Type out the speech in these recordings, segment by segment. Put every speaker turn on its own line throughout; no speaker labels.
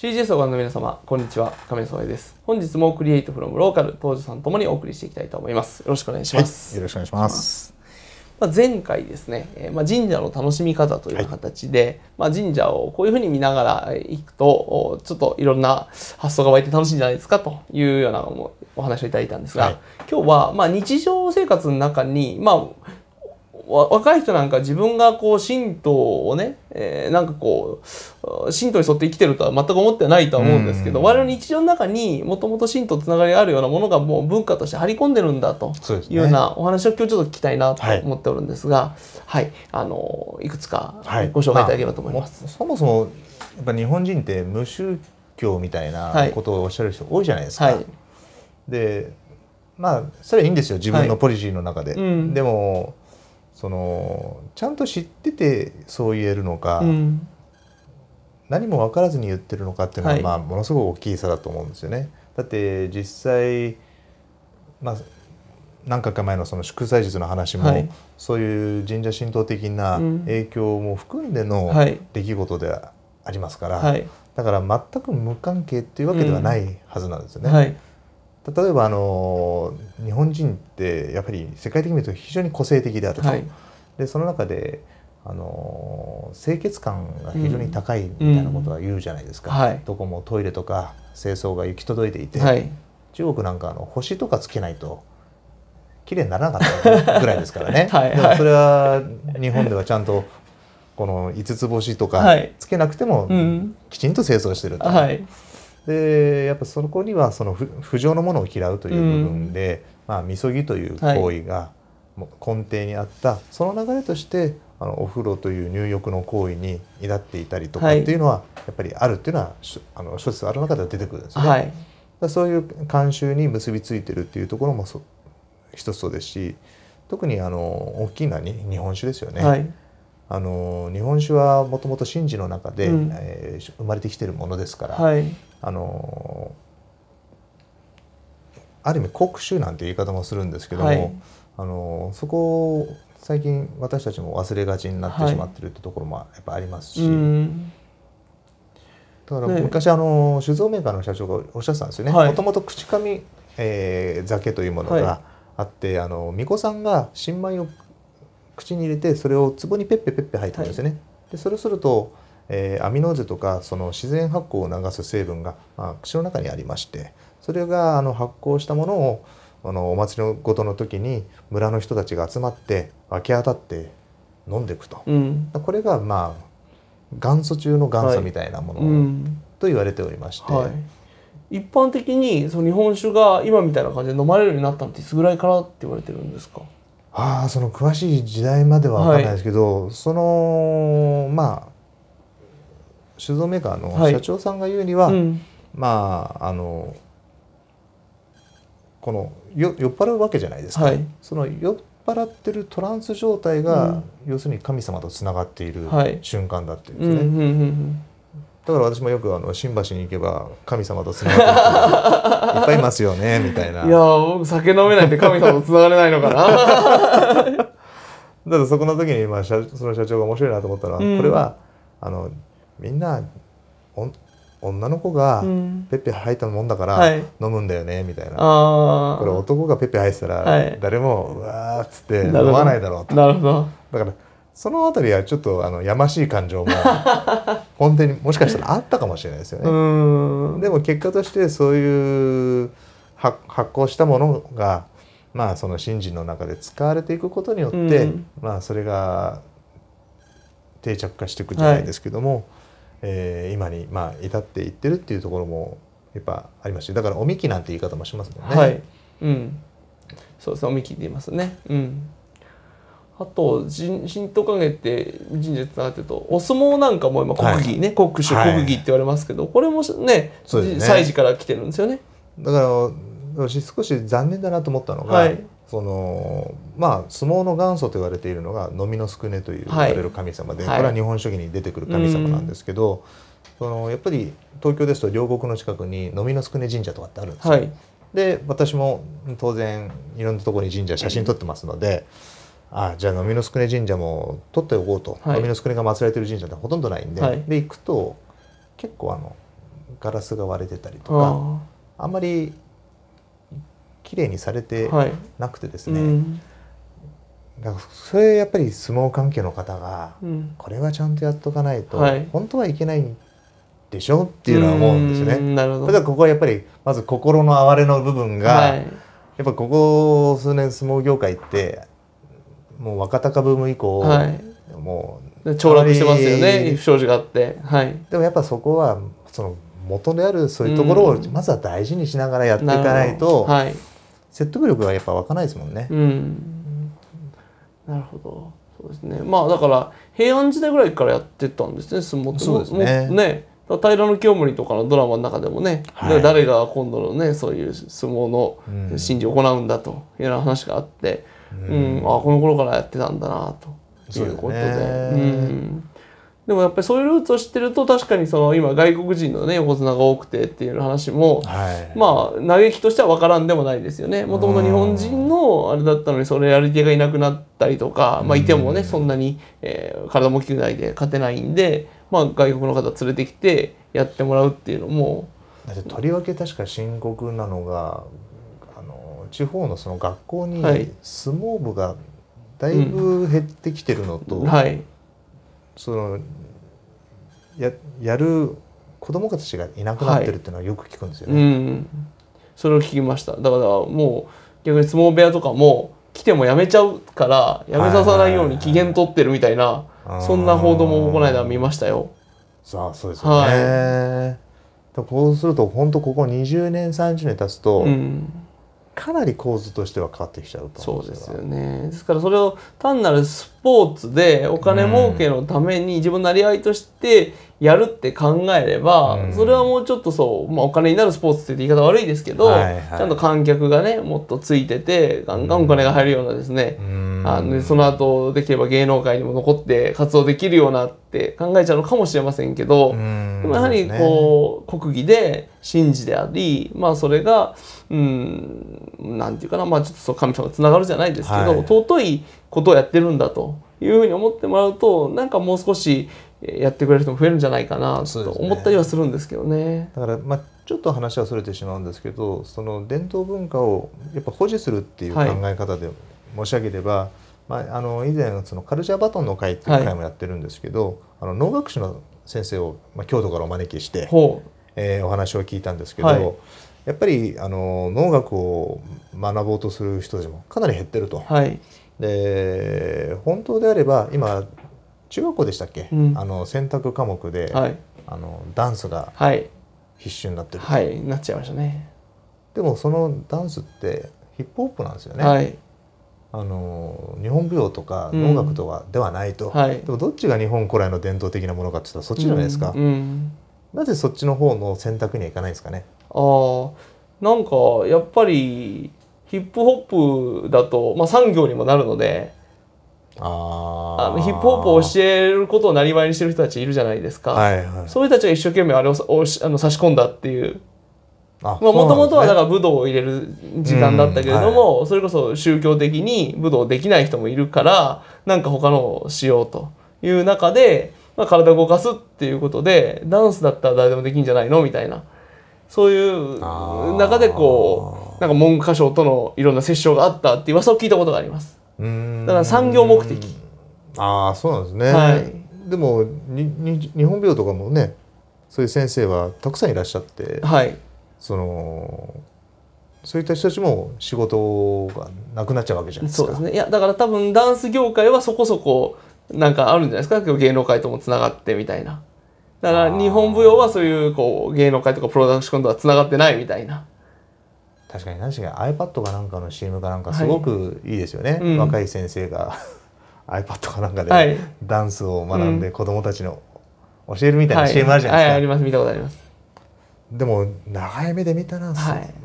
CGS をご覧の皆様、こんにちは。亀井聡平です。本日もクリエイトフロムローカル、東條さんともにお送りしていきたいと思います。よろしくお願いします。
はい、よろしくお願いします。
まあ、前回ですね、えー、まあ神社の楽しみ方という形で、はい、まあ神社をこういうふうに見ながら行くと、ちょっといろんな発想が湧いて楽しいんじゃないですかというようなお話をいただいたんですが、はい、今日はまあ日常生活の中に、まあ若い人なんか自分がこう神道をね、えー、なんかこう神道に沿って生きてるとは全く思ってないと思うんですけど、うん、我々日常の中にもともと神道つながりがあるようなものがもう文化として張り込んでるんだというようなお話を今日ちょっと聞きたいなと思っておるんですが、はい、はい、あのいくつかご紹介いただければと思います。はいま
あ、そもそもやっぱ日本人って無宗教みたいなことをおっしゃる人多いじゃないですか。はい、でまあそれはいいんですよ自分のポリシーの中で。うん、でもそのちゃんと知っててそう言えるのか、うん、何も分からずに言ってるのかっていうのは、はい、まあ、ものすごく大きい差だと思うんですよね。だって実際、まあ、何回か前のその祝祭日の話も、はい、そういう神社神道的な影響も含んでの出来事でありますから、うんはい、だから全く無関係っていうわけではないはずなんですよね。例えばあの日本人ってやっぱり世界的に見ると非常に個性的であると、はい、でその中であの清潔感が非常に高いみたいなことは言うじゃないですか、うんうんはい、どこもトイレとか清掃が行き届いていて、はい、中国なんかあの星とかつけないと綺麗にならなかったぐらいですからね はい、でもそれは日本ではちゃんとこの5つ星とかつけなくてもきちんと清掃してると。でやっぱそこにはその不浄のものを嫌うという部分で、うん、まあ、みそぎという行為が根底にあった、はい、その流れとしてあのお風呂という入浴の行為に至っていたりとかっていうのは、やっぱりあるっていうのはあの諸説ある中では出てくるんですね。はい、だそういう慣習に結びついてるっていうところも一つそうですし特にあの大きいのは日本酒ですよね。はいあの日本酒はもともと神事の中で、うん、えー、生まれてきてるものですから、はい、あのある意味国酒なんて言い方もするんですけども、はい、あのそこを最近私たちも忘れがちになってしまってるってところもやっぱありますし、はい、だから昔、ね、あの酒造メーカーの社長がおっしゃってたんですよね。もともと口上、えー、酒というものがあって、あの巫女さんが新米を口に入れてそれを壺にペッペペッペ入ってるんですよね。はい、でそれをすると、えー、アミノーゼとかその自然発酵を流す成分が、まあ、口の中にありましてそれがあの発酵したものをあのお祭りごとの時に村の人たちが集まって分け当たって飲んでいくと、う
ん、これがまあ
元祖中の元祖みたいなもの、はいと言われておりま
して、はい、一般的にその日本酒が今みたいな感じで飲まれるようになったのっていつぐらいからって言われてるんですか
ああその詳しい時代までは分かんないですけど、はい、そのまあ酒造メーカーの社長さんが言うには、はいうん、まああのこの酔っ払うわけじゃないですか、はい、その酔っ払ってるトランス状態が、うん、要するに神様とつながっている瞬間だっていうんですね。だから私もよくあの新橋に行けば神様とつながっていっぱいいますよね みたいな。いや僕酒飲めないって神様とつながれないのかな。だからそこの時にまあ社その社長が面白いなと思ったのは、うん、これはあのみんなお女の子がペッペ吐いたもんだから飲むんだよね、うん、みたいな、はい、これ男がペッペ吐いてたら誰も、うわーっつって飲まないだろうと。なるほどだからその辺りはちょっとあのやましい感情も 本当にもしかしたらあったかもしれないですよね。でも結果としてそういう発行したものが、まあ、その信心の中で使われていくことによって、うん、まあ、それが定着化していくじゃないですけども、はい、えー、今にまあ至っていってるっていうところもやっぱありますしだからおみきなんて言い方もしますもんね。はい、
うん、そうですねおみきって言いますね。うんあと神道関って神社つなってるとお相撲なんかも今国技ね、はい、国主国技って言われますけど、これもね祭事、から来てるんですよね。だから私少し残念だなと思ったのが、はい、
そのまあ相撲の元祖と言われているのが飲みの宿根という言われる神様で、はい、これは日本書紀に出てくる神様なんですけど、そのやっぱり東京ですと両国の近くに飲みの宿根神社とかってあるんですよ。で私も当然いろんなところに神社写真撮ってますので。あじゃあ飲みの宿根神社も取っておこうと、はい、飲みの宿が祀られてる神社ってほとんどないんで、はい、で行くと結構あのガラスが割れてたりとかあんまり綺麗にされてなくてですね、はいうん、だからそれやっぱり相撲関係の方が、うん、これはちゃんとやっとかないと、本当はいけないでしょっていうのは思うんですよね。なるほどだここはやっぱりまず心の哀れの部分が、やっぱここ数年相撲業界ってもう若隆ブーム以降、はい、
もう凋落してますよね不祥事があって、
はい、でもやっぱそこはその元であるそういうところをまずは大事にしながらやっていかないと、はい、説得力がやっぱ湧かないですもんね。うん、なるほどそうですね
まあだから平安時代ぐらいからやってたんですね相撲ってそうですねね平清盛とかのドラマの中でもね、はい、誰が今度のねそういう相撲の神事を行うんだというような話があって、うん、うん、あこの頃からやってたんだなということで。ううん、でもやっぱりそういうルーツを知ってると確かにその今外国人のね横綱が多くてっていう話も、はい、まあ嘆きとしては分からんでもないですよねもともと日本人のあれだったのにそれやり手がいなくなったりとか、まあ、いてもねそんなに、えー、体も大きくないで勝てないんでまあ、外国の方連れてきてやってもらうっていうのも。だってとりわけ確か
深刻なのがあの地方のその学校に相撲部がだいぶ減ってきてるのと、うんはい、そのややる子供たちがいなくなってるっていうのはよく聞くんですよね。はい
うん、それを聞きました。だからもう逆に相撲部屋とかも来てもやめちゃうからやめささないように機嫌取ってるみたいなそんな報道もこの間見ましたよ。さあそうですよ
ね、はい、こうすると本当ここ20年30年経つと、うん、かなり構図としては変わっ
てきちゃうとそうですよねですからそれを単なるスポーツでお金儲けのために自分なり合いとしてやるって考えれば、うん、それはもうちょっとそう、まあ、お金になるスポーツって言い方悪いですけど、はいはい、ちゃんと観客がねもっとついててガンガンお金が入るようなですね、うん、あのその後できれば芸能界にも残って活動できるようなって考えちゃうのかもしれませんけど、うん、でもやはりこう、ね、国技で神事であり、まあ、それがうんなんていうかな、まあ、ちょっとそう神様つながるじゃないですけど、はい、尊いことをやってるんだと。いうふうに思ってもらうとなんかもう少しやってくれる人も増えるんじゃないかなと思ったりはするんですけどね。ねだから
まあちょっと話はそれてしまうんですけどその伝統文化をやっぱ保持するっていう考え方で申し上げれば、はいまあ、あの以前そのカルチャーバトンの会っていう会もやってるんですけど、はい、あの農学士の先生を、まあ、京都からお招きして、えー、お話を聞いたんですけど、はい、やっぱりあの農学を学ぼうとする人たちもかなり減ってると。はい、で本当であれば今中学校でしたっけ、うん、あの選択科目で、はい、あのダンスが必修になってる、はい、はい、なっちゃいましたねでもそのダンスってヒップホップなんですよね、はい、あの日本舞踊とか音楽とかではないと、はい、でもどっちが日本古来の伝統的なものかっていったらそっちじゃないですか、うん、なぜそっちの方の選択にはいかないですかね
あなんかやっぱりヒップホップだと、まあ、産業にもなるのであのヒップホップを教えることをなりわいにしてる人たちいるじゃないですか、はいはい、そういう人たちが一生懸命あれをあの差し込んだっていうもともとはだから武道を入れる時間だったけれども、うんはい、それこそ宗教的に武道できない人もいるからなんか他のをしようという中で、まあ、体を動かすっていうことでダンスだったら誰でもできるんじゃないのみたいなそういう中でこうなんか文科省とのいろんな折衝があったっていう噂を聞いたことがあります。
だか
ら産業目的
ああそうなんですね、はい、でも日本病とかもねそういう先生はたくさんいらっしゃって、はい、そのそういった人たちも仕事が
なくなっちゃうわけじゃないですか。そうですね。いやだから多分ダンス業界はそこそこなんかあるんじゃないですか。芸能界ともつながってみたいな。だから日本舞踊はそういうこう芸能界とかプロダクションとはつながってないみたいな。
確かに何しか iPad かなんかの CM かなんかすごくいいですよね、はいうん、若い先生が iPad かなんかでダンスを学んで子供たちの教えるみたいな CM あるじゃないですか、はいはい、あ
ります見たことありますでも長
い目で見たら、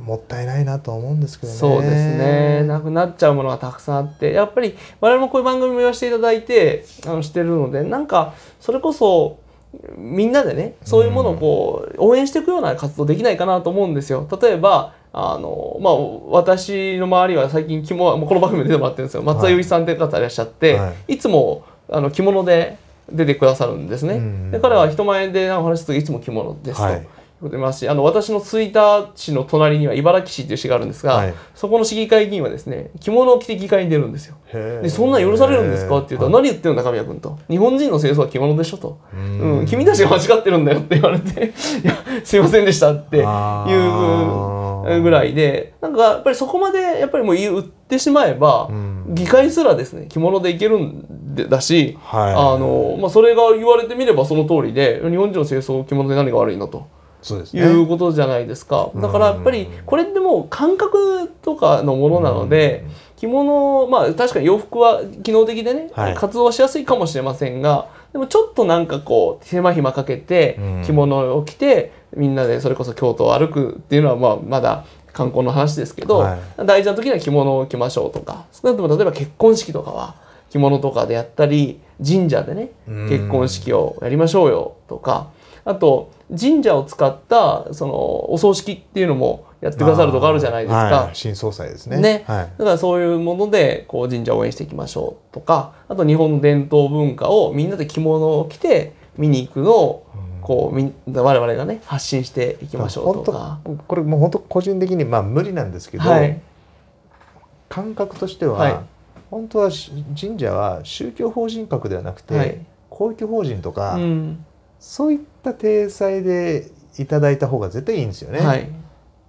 もったいないなと思うんですけどねそうですねなくな
っちゃうものがたくさんあってやっぱり我々もこういう番組も言わせていただいてあのしてるのでなんかそれこそみんなでねそういうものをこう応援していくような活動できないかなと思うんですよ。例えばあのまあ、私の周りは最近着物もこの番組で出てもらってるんですよ松田由里さんって方いらっしゃって、はい、いつもあの着物で出てくださるんですね。うん、で彼は人前でお話しするといつも着物ですと。はい出ますしあの私の吹田市の隣には茨城市という市があるんですが、はい、そこの市議会議員はですね着物を着て議会に出るんですよ。でそんなん許されるんですかって言うと「何言ってるんだ神谷君」と「日本人の清掃は着物でしょ」と「うん君たちが間違ってるんだよ」って言われて「いやすいませんでした」っていうぐらいでなんかやっぱりそこまでやっぱりもう売ってしまえば、うん、議会すらですね着物でいけるんでだし、はい、あのまあ、それが言われてみればその通りで日本人の清掃着物で何が悪いのと。そうですね、いうことじゃないですかだからやっぱりこれってもう感覚とかのものなので、着物まあ確かに洋服は機能的でね、はい、活動しやすいかもしれませんがでもちょっとなんかこう手間暇かけて着物を着て、みんなでそれこそ京都を歩くっていうのはまあまだ観光の話ですけど、はい、大事な時には着物を着ましょうとか少なくとも例えば結婚式とかは着物とかでやったり神社でね結婚式をやりましょうよとかあと神社を使ったそのお葬式っていうのもやってくださるとかあるじゃないですか、は
い、新総裁ですね、ねはい、
だからそういうものでこう神社を応援していきましょうとかあと日本の伝統文化をみんなで着物を着て見に行くのをこうみ我々がね発信していきましょうとかこれもう本当個人的にまあ無理なんですけど、はい、感
覚としては、はい、本当は神社は宗教法人格ではなくて、はい、公共法人とか、うん、そういった体裁でいただいた方が絶対いいんですよね。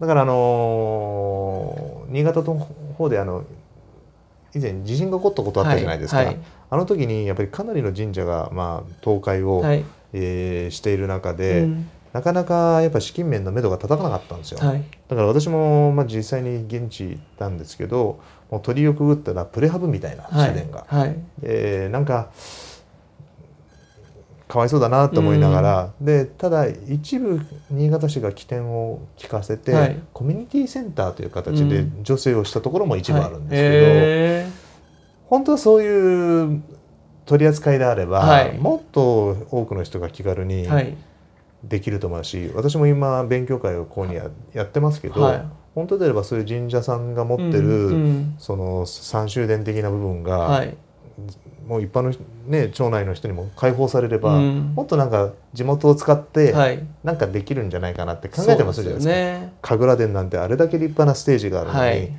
だからあのー、新潟の方であの以前地震が起こったことあったじゃないですか、あの時にやっぱりかなりの神社が、まあ、倒壊を、はいえー、している中で、うん、なかなかやっぱ資金面の目処が立たなかったんですよ、はい、だから私も、まあ、実際に現地行ったんですけどもう鳥をくぐったらプレハブみたいな自然が、はいはいえー、なんかかわいそうだなと思いながら、うん、でただ一部新潟市が起点を聞かせて、はい、コミュニティセンターという形で助成をしたところも一部あるんですけど、うんはいえー、本当はそういう取り扱いであれば、はい、もっと多くの人が気軽にできると思うし、私も今勉強会をこうにやってますけど、はい、本当であればそういう神社さんが持ってる、うんうん、その三周伝的な部分が、はい、もう一般の、ね、町内の人にも解放されれば、うん、もっとなんか地元を使ってなんかできるんじゃないかなって考えてますじゃないですか。すね、神楽殿なんてあれだけ立派なステージがあるのに、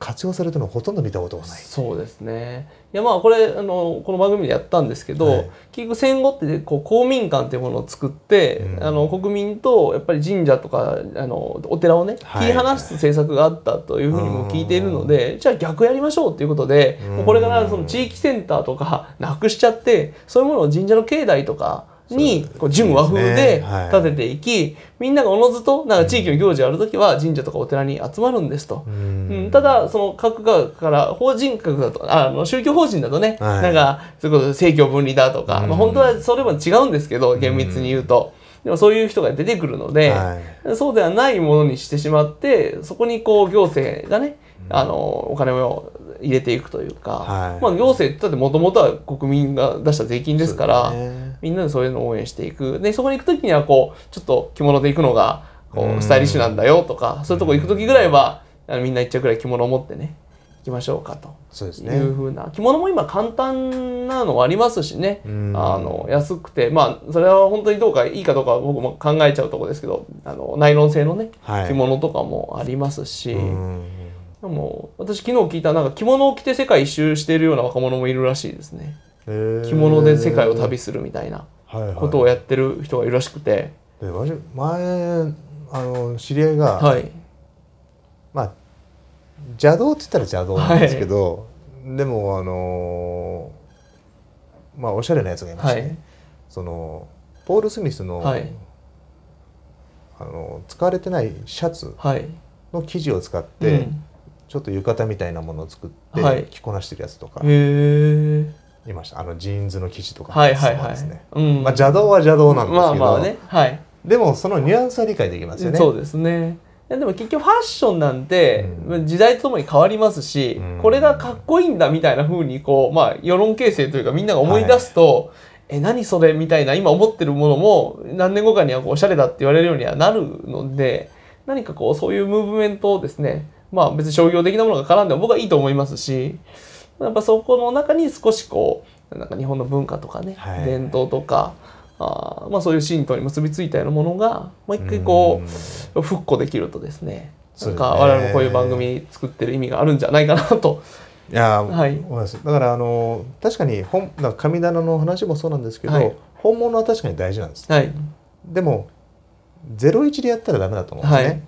活用
されてるのほとんど見たことがないそうですねいやまあこれあのこの番組でやったんですけど、はい、結局戦後ってこう公民館っていうものを作って、うん、あの国民とやっぱり神社とかあのお寺をね、切り離す政策があったというふうにも聞いているので、じゃあ逆やりましょうということで、もうこれからその地域センターとかなくしちゃってそういうものを神社の境内とかにこう純和風で建てていき、みんながおのずとなんか地域の行事あやる時は神社とかお寺に集まるんですと、うん、ただその各学から法人格だとあの宗教法人だとね、なんかそれこそ政教分離だとか、まあ、本当はそれも違うんですけど厳密に言うと。でもそういう人が出てくるので、そうではないものにしてしまってそこにこう行政がね、あのお金を入れていくというか、はい、まあ、行政ってもともとは国民が出した税金ですから、みんなでそういうのを応援していくでそこに行く時にはこうちょっと着物で行くのがこうスタイリッシュなんだよとかそういうとこ行く時ぐらいはみんな一着ぐらい着物を持ってね行きましょうかとそうです、ね、いうふうな着物も今簡単なのありますしねあの安くてまあそれは本当にどうかいいかどうか僕も考えちゃうとこですけどあのナイロン製のね、着物とかもありますし。でも私昨日聞いたなんか着物を着て世界一周しているような若者もいるらしいですね。着物で世界を旅するみたいなことをやってる人がいるらしくて。はいはい、
前あの知り合いが、はい、まあ邪道って言ったら邪道なんですけど、はい、でもあのまあおしゃれなやつがいまして、ねはい、そのポール・スミスの,、あの使われてないシャツの生地を使って、うん、ちょっと浴衣みたいなものを作って着こなしてるやつとか。へーいましたあのジーンズの生地とかはいはいはい、ね、
うん、まあ、邪道は邪道なんですけど、まあまあねはい、でもそのニュアンスは理解できますよね。そうですねでも結局ファッションなんて時代とともに変わりますし、うん、これがかっこいいんだみたいなふうにこう、まあ、世論形成というかみんなが思い出すと、はい、え何それみたいな今思ってるものも何年後かにはこうおしゃれだって言われるようにはなるので何かこうそういうムーブメントをですねまあ別に商業的なものが絡んでも僕はいいと思いますしやっぱそこの中に少しこうなんか日本の文化とかね、はい、伝統とかあ、まあ、そういう神道に結びついたようなものがもう一回こう復古できるとですねなんか我々もこういう番組作ってる意味があるんじゃないかなといや、は
い、思いますだからあの確かに本か神棚の話もそうなんですけど、はい、本物は確かに大事なんです、はい、でも01でやったらダメだと思うんですね、はい、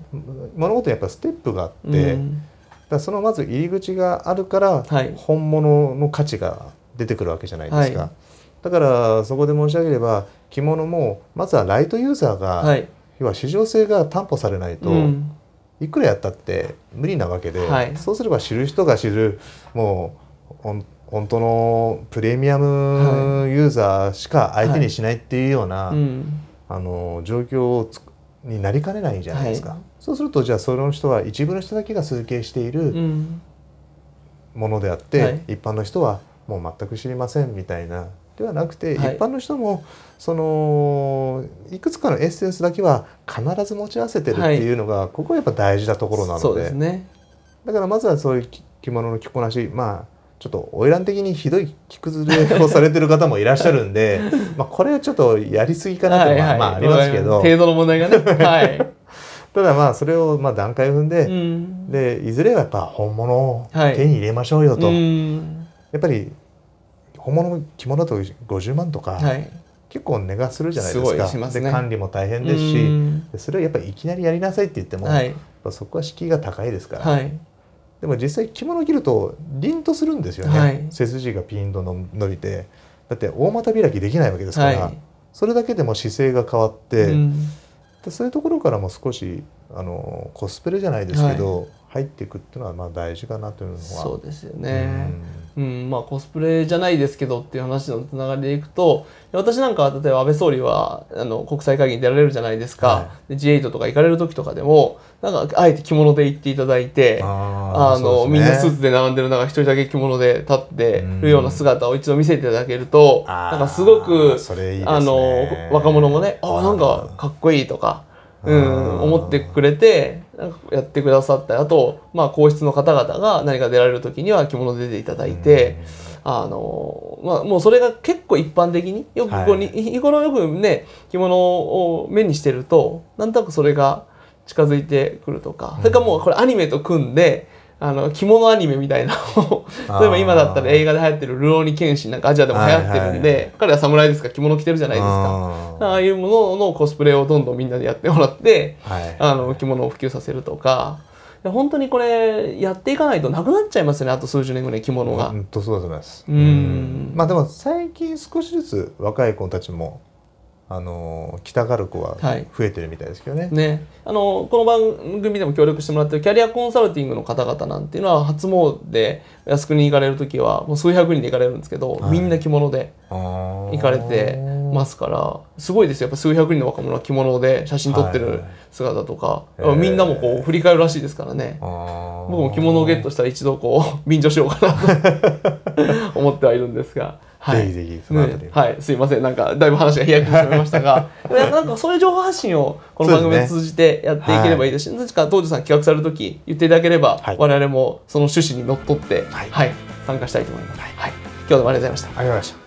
物事やっぱステップがあって、うんだそのまず入り口があるから、本物の価値が出てくるわけじゃないですか、はい、だからそこで申し上げれば着物もまずはライトユーザーが、はい、要は市場性が担保されないと、うん、いくらやったって無理なわけで、はい、そうすれば知る人が知るもう本当のプレミアムユーザーしか相手にしないっていうような、うん、あの状況になりかねないじゃないですか。そうするとじゃあその人は一部の人だけが崇敬しているものであって、はい、一般の人はもう全く知りませんみたいなではなくて、はい、一般の人もそのいくつかのエッセンスだけは必ず持ち合わせてるっていうのが、はい、ここはやっぱ大事なところなので、ね、だからまずはそういう着物の着こなしまあちょっと花魁的にひどい着崩れをされてる方もいらっしゃるんで まあこれはちょっとやりすぎかなと、ていうのまあありますけど、程
度の問題がね。はい
ただまあそれをまあ段階を踏んでうん、でいずれはやっぱ本物を手に入れましょうよと、はいやっぱり本物の着物だと50万とか、はい、結構値がするじゃないですかすす、ね、で管理も大変ですし、うん、それをやっぱりいきなりやりなさいって言っても、はい、そこは敷居が高いですから、はい、でも実際着物を着ると凛とするんですよね、背筋がピンと伸びてだって大股開きできないわけですから、それだけでも姿勢が変わって。でそういうところからも少しあのコスプレじゃないですけど、はい、入っていくっていうのはまあ大事かなというのはそうですよね、
うんうんまあ、コスプレじゃないですけどっていう話のつながりでいくと私なんかは例えば安倍総理はあの国際会議に出られるじゃないですか、はい、G8 とか行かれる時とかでもなんかあえて着物で行っていただいてあの、ね、みんなスーツで並んでる中一人だけ着物で立ってるような姿を一度見せていただけるとなんかすごく、ね、あの若者もねあなんかかっこいいとか。うん、思ってくれてやってくださったあと、まあ、皇室の方々が何か出られる時には着物出ていただいて。あのまあ、もうそれが結構一般的によくこうに、はい、日頃よくね着物を目にしてるとなんとなくそれが近づいてくるとか、うん、それからもうこれアニメと組んであの着物アニメみたいな例えば今だったら映画で流行ってる「ルオーニケンシン」なんかアジアでも流行ってるんで、はいはい、彼は侍ですから着物着てるじゃないですかああいうもののコスプレをどんどんみんなでやってもらって、はい、あの着物を普及させるとか。本当にこれやっていかないとなくなっちゃいますねあと数十年ぐらい着物が。そうだと思います。う
んまあでも最近少しずつ若い子たちもあの来た子は増えてるみたいですけどねはい、
ねあのこの番組でも協力してもらってるキャリアコンサルティングの方々なんていうのは初詣で靖国に行かれる時はもう数百人で行かれるんですけど、はい、みんな着物で行かれてますからすごいですよやっぱ数百人の若者が着物で写真撮ってる姿とか、はい、みんなもこう振り返るらしいですからね、僕も着物をゲットしたら一度こう便乗しようかなと思ってはいるんですが。はい、ぜひぜひそのあたり、ね、はいすいませんなんかだいぶ話が飛躍してしまいましたが なんかそういう情報発信をこの番組を通じてやっていければいいですし、ね、はか東條さん企画される時言っていただければ、はい、我々もその趣旨にのっとって、はい、はい、参加したいと思います、はい今日どうもありがとうございましたあり
がとうございました